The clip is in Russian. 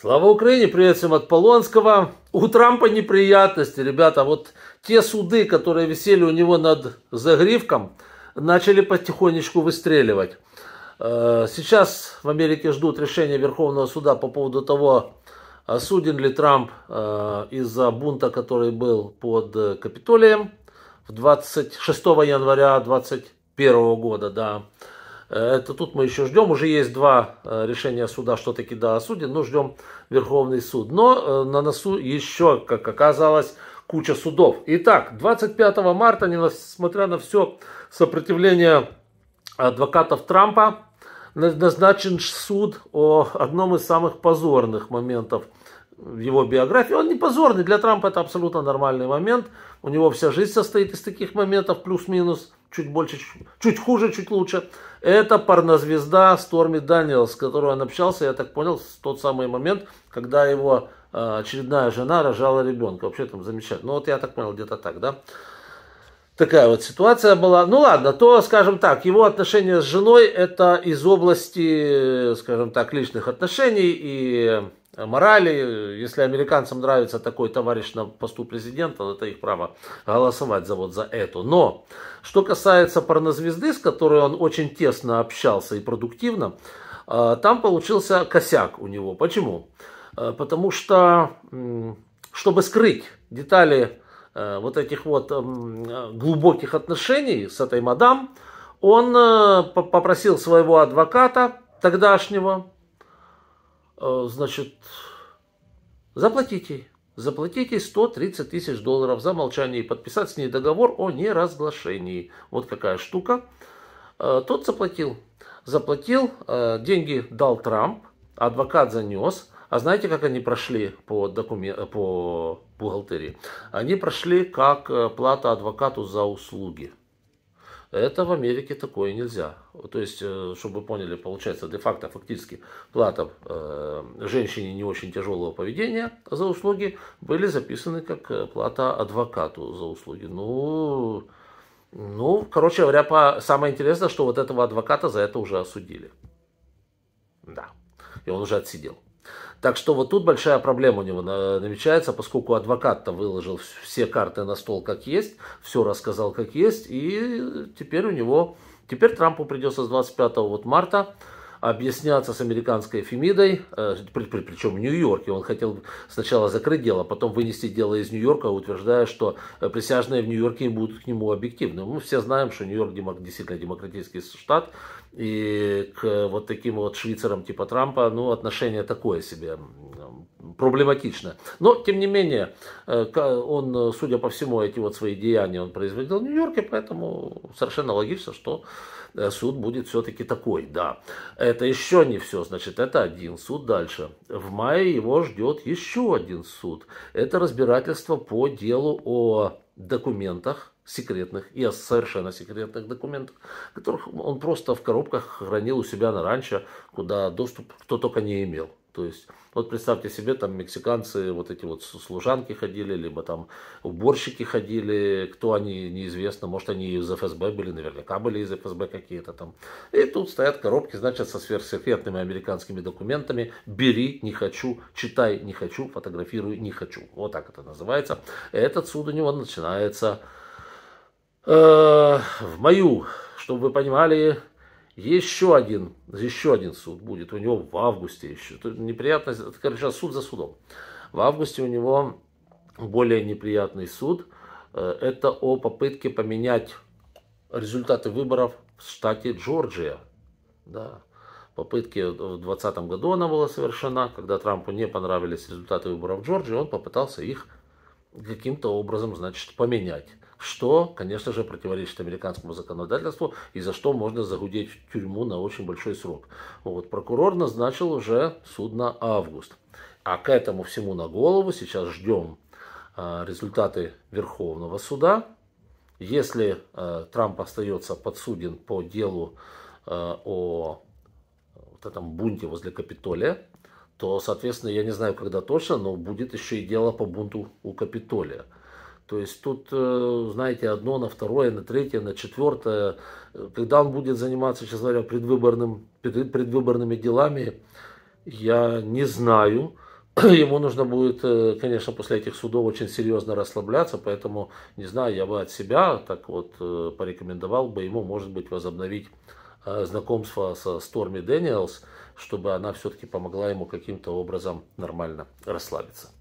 Слава Украине, привет всем от Полонского. У Трампа неприятности, ребята. Вот те суды, которые висели у него над загривком, начали потихонечку выстреливать. Э, сейчас в Америке ждут решения Верховного суда по поводу того, осуден ли Трамп э, из-за бунта, который был под Капитолием в 26 января 2021 года. Да. Это тут мы еще ждем. Уже есть два э, решения суда, что таки да, осуден, но ждем Верховный суд. Но э, на носу еще, как оказалось, куча судов. Итак, 25 марта, несмотря на все сопротивление адвокатов Трампа, назначен суд о одном из самых позорных моментов – в его биографии. Он не позорный, для Трампа это абсолютно нормальный момент. У него вся жизнь состоит из таких моментов, плюс-минус, чуть больше, чуть, чуть хуже, чуть лучше. Это порнозвезда Сторми Даниэлс, с которой он общался, я так понял, в тот самый момент, когда его а, очередная жена рожала ребенка. Вообще там замечательно. Ну вот я так понял, где-то так, да? Такая вот ситуация была. Ну ладно, то, скажем так, его отношения с женой это из области, скажем так, личных отношений и Э, морали. Если американцам нравится такой товарищ на посту президента, это их право голосовать за вот за эту. Но, что касается порнозвезды, с которой он очень тесно общался и продуктивно, э, там получился косяк у него. Почему? Э, потому что, чтобы скрыть детали вот этих вот глубоких отношений с этой мадам, он попросил своего адвоката тогдашнего, Э, значит, заплатите. Заплатите 130 тысяч долларов за молчание и подписать с ней договор о неразглашении. Вот какая штука. Э, тот заплатил. Заплатил, э, деньги дал Трамп, адвокат занес. А знаете, как они прошли по, докумен... по бухгалтерии? Они прошли как плата адвокату за услуги. Это в Америке такое нельзя. То есть, э, чтобы вы поняли, получается де-факто фактически плата э, женщине не очень тяжелого поведения за услуги были записаны как э, плата адвокату за услуги. Ну, ну короче говоря, по... самое интересное, что вот этого адвоката за это уже осудили. Да, и он уже отсидел. Так что вот тут большая проблема у него намечается, поскольку адвокат-то выложил все карты на стол как есть, все рассказал как есть, и теперь у него, теперь Трампу придется с 25 вот марта объясняться с американской Фемидой, э, причем в Нью-Йорке. Он хотел сначала закрыть дело, а потом вынести дело из Нью-Йорка, утверждая, что э, присяжные в Нью-Йорке будут к нему объективны. Мы все знаем, что Нью-Йорк действительно демократический штат, и к вот таким вот швейцарам типа Трампа, ну, отношение такое себе проблематично. Но, тем не менее, э, он, э, судя по всему, эти вот свои деяния он производил в Нью-Йорке, поэтому совершенно логично, что э, суд будет все-таки такой, да. Это еще не все, значит, это один суд дальше. В мае его ждет еще один суд. Это разбирательство по делу о документах, секретных и совершенно секретных документах, которых он просто в коробках хранил у себя на ранчо, куда доступ кто только не имел. То есть, вот представьте себе, там мексиканцы, вот эти вот служанки ходили, либо там уборщики ходили, кто они, неизвестно, может они из ФСБ были, наверняка были из ФСБ какие-то там. И тут стоят коробки, значит, со сверхсекретными американскими документами, бери, не хочу, читай, не хочу, фотографируй, не хочу. Вот так это называется. этот суд у него начинается э, в мою, чтобы вы понимали, еще один, еще один суд будет у него в августе еще. Тут неприятность, это, короче, а суд за судом. В августе у него более неприятный суд. Э, это о попытке поменять результаты выборов в штате Джорджия. Да. Попытки в 2020 году она была совершена, когда Трампу не понравились результаты выборов в Джорджии, он попытался их каким-то образом, значит, поменять что, конечно же, противоречит американскому законодательству и за что можно загудеть в тюрьму на очень большой срок. Вот, прокурор назначил уже суд на август. А к этому всему на голову сейчас ждем э, результаты Верховного суда. Если э, Трамп остается подсуден по делу э, о вот этом бунте возле Капитолия, то, соответственно, я не знаю, когда точно, но будет еще и дело по бунту у Капитолия. То есть тут, э, знаете, одно на второе, на третье, на четвертое. Когда он будет заниматься, сейчас говоря, предвыборным, предвыборными делами, я не знаю. Ему нужно будет, э, конечно, после этих судов очень серьезно расслабляться, поэтому, не знаю, я бы от себя так вот э, порекомендовал бы ему, может быть, возобновить знакомство со Сторми Дэниелс, чтобы она все-таки помогла ему каким-то образом нормально расслабиться.